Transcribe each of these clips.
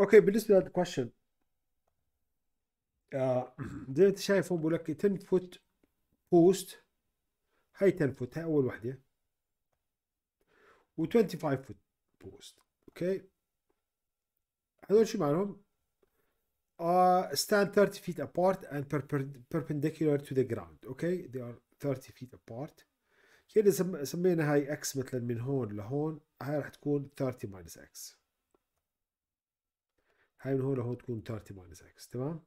اوكي بالنسبه لهذا الكويشن آه، زي ما انت شايف هون بقول لك 10 فوت بوست هاي 10 فوت هاي اول وحده و25 فوت بوست اوكي هذول شو معناهم؟ uh, آه، stand 30 feet apart and perpendicular to the ground okay they are 30 feet apart كده يعني سمينا هاي x مثلا من هون لهون هاي راح تكون 30 minus x هاي من هون لهون تكون 30 ماينس اكس تمام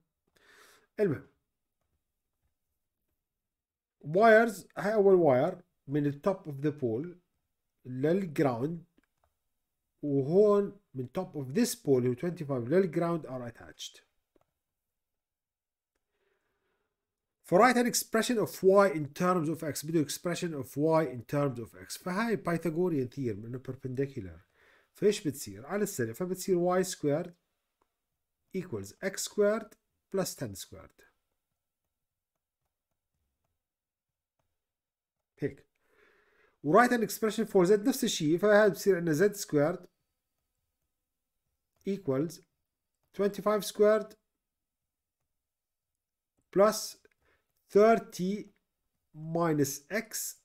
المهم وايرز هاي اول واير من التوب اوف ذا بول للجراوند وهون من توب اوف ذيس بول اللي هو 25 للجراوند ار اتاتشد write an expression of y in terms of x بدو expression of y in terms of x فهاي Pythagorean theorem انه perpendicular فايش بتصير على السريع فبتصير y squared equals x squared plus 10 squared. هيك write an expression for z نفس الشيء فهذا بصير عندنا زد squared. equals 25 squared plus 30 minus x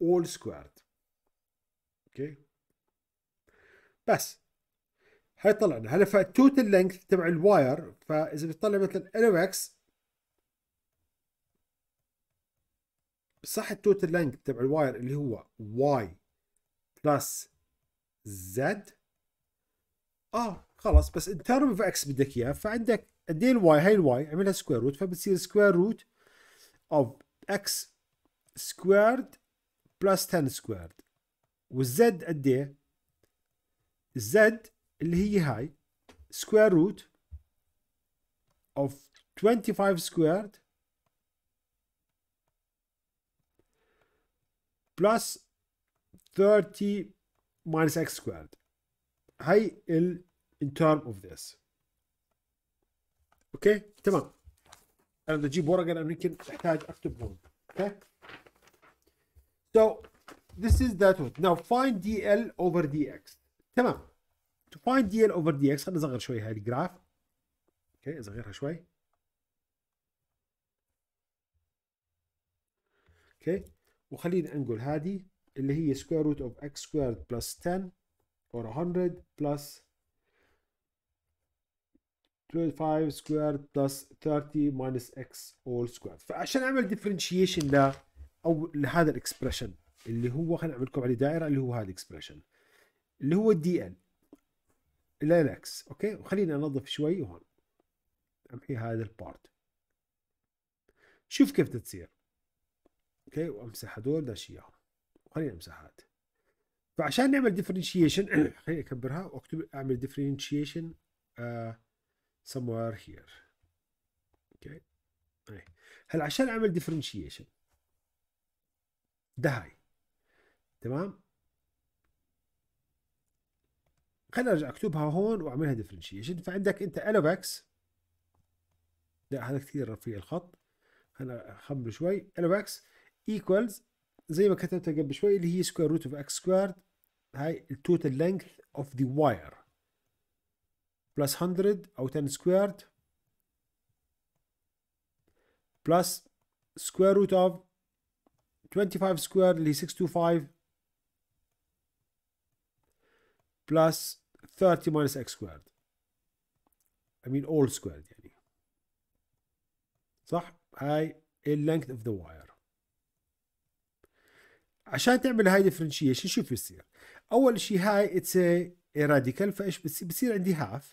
all squared okay. بس حيطلع لنا هلا فالتوتال لينث تبع الواير فاذا بتطلع مثلا ال او اكس صح التوتال لينث تبع الواير اللي هو واي بلس زد اه خلص بس ان ترم اوف اكس بدك اياه فعندك قد ايه الواي هاي الواي عملها سكوير روت فبتصير سكوير روت اوف اكس سكويرد بلس 10 سكويرد والزد قد ايه؟ الزد اللي هي هاي square root of 25 squared plus 30 minus x squared هاي ال in term of this اوكي تمام انا بدي اجيب ورقه لانه يمكن احتاج اكتب هون اوكي so this is that one now find dl over dx تمام to find dl over dx خلينا نصغر شوي هاي الجراف اوكي اصغرها شوي اوكي وخلينا نقول هذه اللي هي square root of x squared plus 10 or 100 plus 25 squared plus 30 minus x all squared فعشان اعمل differentiation ل او لهذا الاكسبرشن اللي هو خلينا نعمل لكم عليه دائره اللي هو هذا الاكسبرشن اللي هو الدي لينكس اوكي وخليني انظف شوي هون امحي هذا البارت شوف كيف تصير اوكي وامسح هدول داش اياهم وخليني امسح هذا فعشان نعمل ديفرنشيشن خليني اكبرها واكتب اعمل ديفرنشيشن آه، somewhere here اوكي إيه. هلا عشان اعمل ديفرنشيشن ده هاي تمام خليني ارجع اكتبها هون واعملها ديفرنشيشن فعندك انت اكس لا هذا كثير رفيع الخط خلينا اخمر شوي اكس ايكوالز زي ما كتبتها قبل شوي اللي هي سكوير روت اوف اكس سكوير هاي التوتال لينث اوف ذا واير بلس 100 او 10 سكويرد بلس سكوير روت اوف 25 سكوير اللي هي 625 بلس 30 minus x squared I mean all squared يعني صح هاي ال length of the wire عشان تعمل هاي differentiation شو بيصير اول شيء هاي it's a, a radical فايش بتصير بصير عندي half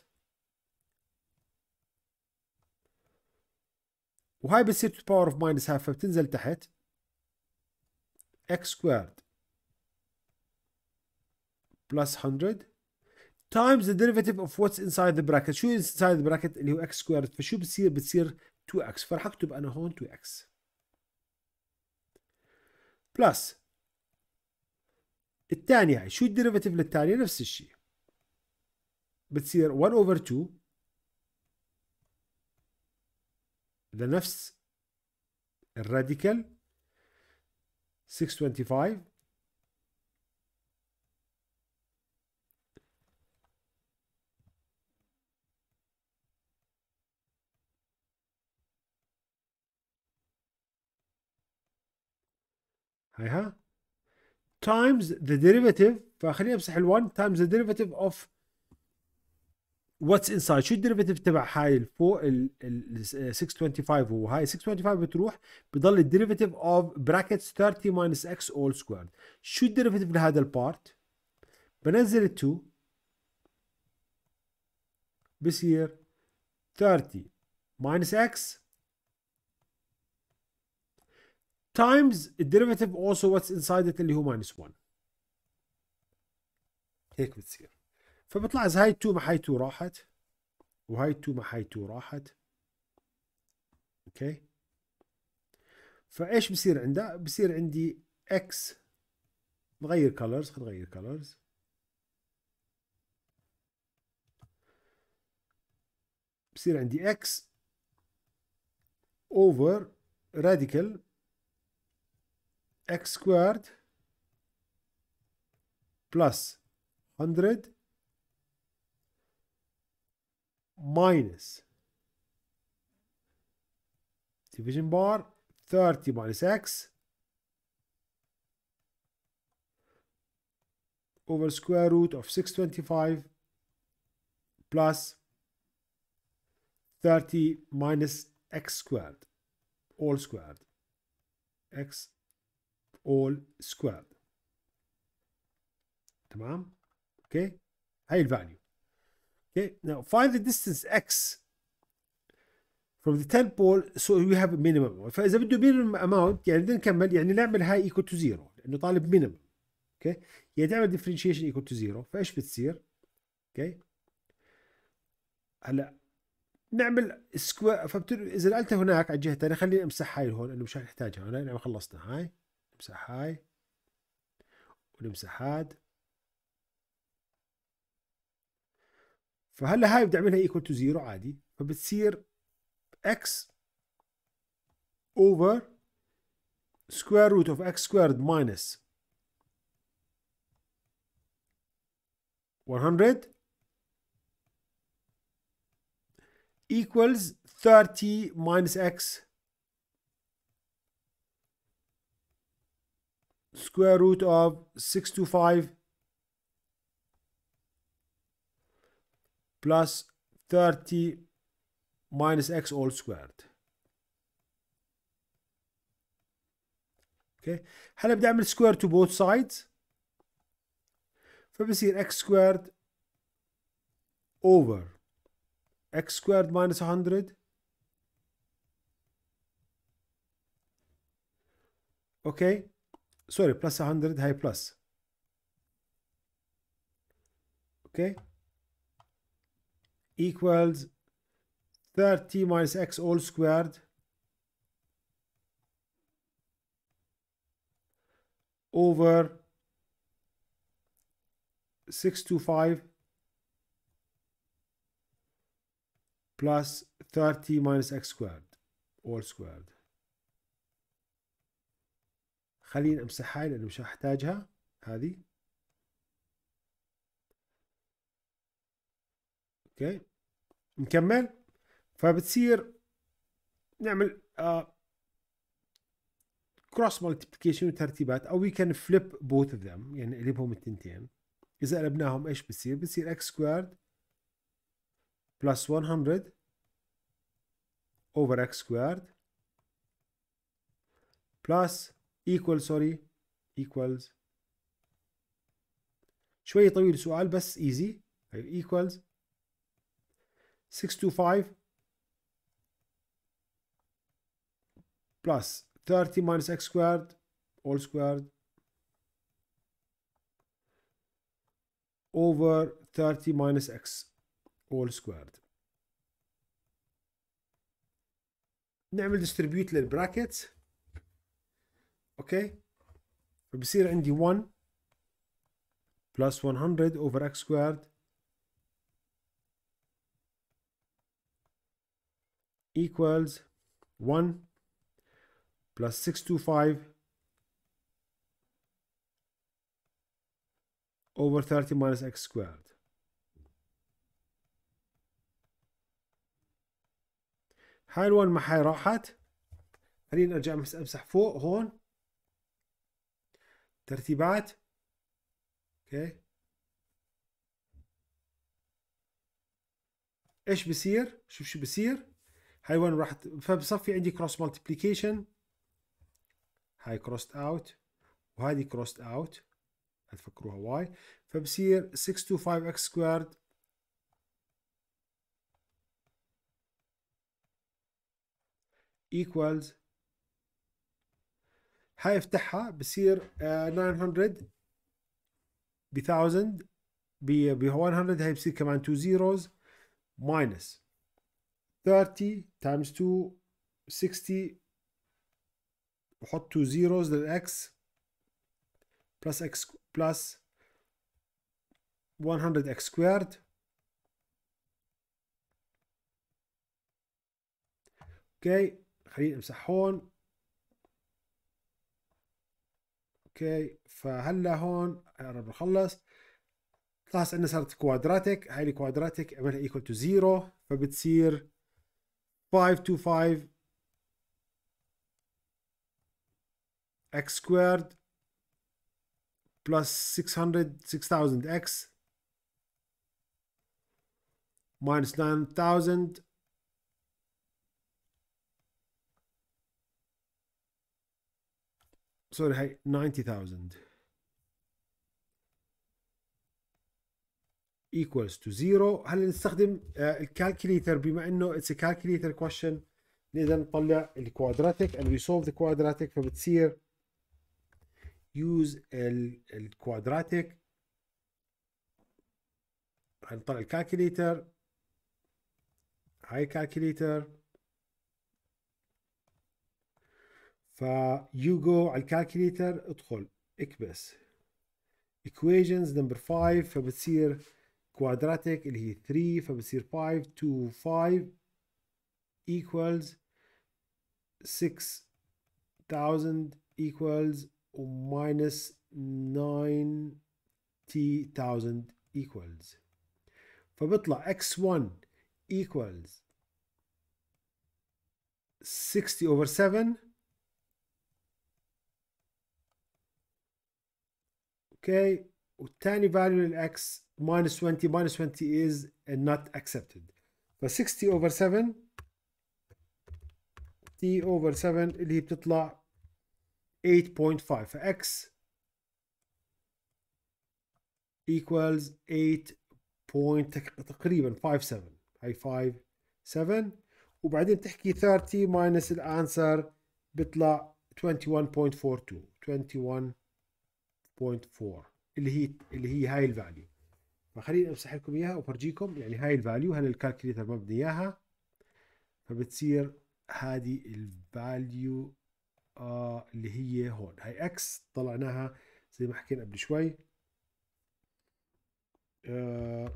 وهاي بتصير to the power of minus half فبتنزل تحت x squared plus 100 تايمز the derivative اوف واتس انسايد ذا براكت شو انسايد ذا براكت اللي هو اكس squared فشو بتصير بتصير 2 اكس فراح اكتب انا هون 2 اكس بلس الثانية هاي شو الديريفيتيف للثانية نفس الشيء بتصير 1 اوفر 2 لنفس الراديكال 625 هاي ها times the derivative فخليني امسح ال1 times the derivative of واتس انسايد شو الديريفيتيف تبع هاي ال 625 هو هاي 625 بتروح بضل الديريفيتيف اوف براكتس 30 ماينس اكس اول سكوير شو الديريفيتيف لهذا البارت بنزل ال 2 بصير 30 ماينس اكس times الديريفاتيف also what's inside it اللي هو minus 1 هيك بتصير فبتلاحظ هاي 2 مع هاي 2 راحت وهاي 2 مع هاي 2 راحت اوكي فايش بصير عندها بصير عندي x نغير كلرز خلينا نغير كلرز بصير عندي x over radical x squared plus 100 minus division bar 30 minus x over square root of 625 plus 30 minus x squared all squared x all squared تمام اوكي هاي الفاليو اوكي now find the distance x from the 10 pole so we have minimum فاذا بده minimum amount يعني بدنا نكمل يعني نعمل هاي equal to zero لانه طالب minimum اوكي يعني تعمل differentiation equal to zero فايش بتصير اوكي هلا نعمل سكوير فبتر... اذا نقلت هناك على الجهه الثانيه خليني امسح هاي هون لانه مش هنحتاجها هنا نعم خلصنا هاي نمسح هاي ونمسح هاد فهلا هاي بدي اعملها ايكوال تو زيرو عادي فبتصير اكس اوفر سكوير روت اوف اكس سكويرد ماينس 100 equals 30 minus x square root of 6 to 5 plus 30 minus x all squared اوكي هلا بدي اعمل square to both sides فبصير x squared over x squared minus 100 Okay sorry plus 100 high plus okay equals 30 minus x all squared over 625 plus 30 minus x squared all squared خليني هاي لانه مش هحتاجها هذه اوكي نكمل فبتصير نعمل كروس آه، مالتيبليكيشن وترتيبات او وي كان فليب بوث اوف ذم يعني نقلبهم التنتين اذا قلبناهم ايش بصير؟ بصير اكس سكويرد بلس 100 اوفر اكس سكويرد بلس equal sorry equals شوي طويل سؤال بس easy equals 625 plus 30 minus x squared all squared over 30 minus x all squared نعمل distribute للبراكتس اوكي فبصير عندي 1 بلس 100 اوفر اكس سكويرد equals 1 plus 625 over 30 minus x squared. هاي الوان ما حي راحت خلينا ارجع امسح فوق هون ترتيبات اوكي ايش بصير شوف شو بصير هاي وين راح فبصفي عندي كروس مالتيبليكيشن هاي كروست اوت وهذه كروست اوت تفكروها واي فبصير 6 to 5 اكس سكويرد equals هاي افتحها بصير 900 آه، ب 1000 ب 100 هاي بصير كمان 2 زيروز ماينس 30 تايمز 2 60 وحط 2 زيروز للاكس بلس x بلس 100x سكويرد اوكي خلينا نمسح هون اوكي فهلا هون قرب نخلص خلاص عندنا صارت كوادراتيك هاي الكوادراتيك عملها ايكوال تو زيرو فبتصير 525 اكس سكويرد بلس 600 6000 اكس minus 9000 سوري هاي 90000 equals to 0 هلا نستخدم آه، الكالكوليتر بما انه اتس كالكوليتر كويشن نقدر نطلع الكوادراتيك and we solve the quadratic فبتصير use الكوادراتيك هنطلع الكالكوليتر هاي الكالكوليتر فيوجو على الكالكوليتر ادخل اكبس equations نمبر 5 فبتصير كوادراتيك اللي هي 3 فبتصير 5 2 5 equals 6000 equals minus 90000 equals فبطلع x1 equals 60 over 7 okay والتاني value x 20 minus 20 is and not accepted ف 60 over 7 t over 7 اللي هي بتطلع 8.5 x equals 8. تقريبا 5 7 هاي 5 7 وبعدين تحكي 30 minus الانسر بيطلع 21.42 21 اللي هي اللي هي هاي الفاليو فخليني امسح لكم اياها وفرجيكم يعني هاي الفاليو هل الكالكليتر مبني اياها فبتصير هذه الفاليو آه اللي هي هون هاي اكس طلعناها زي ما حكينا قبل شوي آه،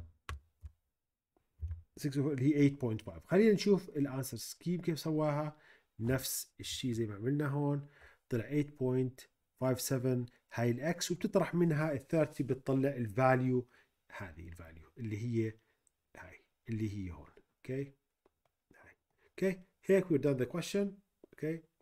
اللي هي 8.5 خلينا نشوف الانسر سكيم كيف سواها نفس الشيء زي ما عملنا هون طلع 8. 5 7 هاي الاكس وبتطرح منها ال 30 بتطلع الفاليو هذه الفاليو اللي هي هاي اللي هي هون اوكي okay. هاي اوكي okay. هيك we're done the question اوكي okay.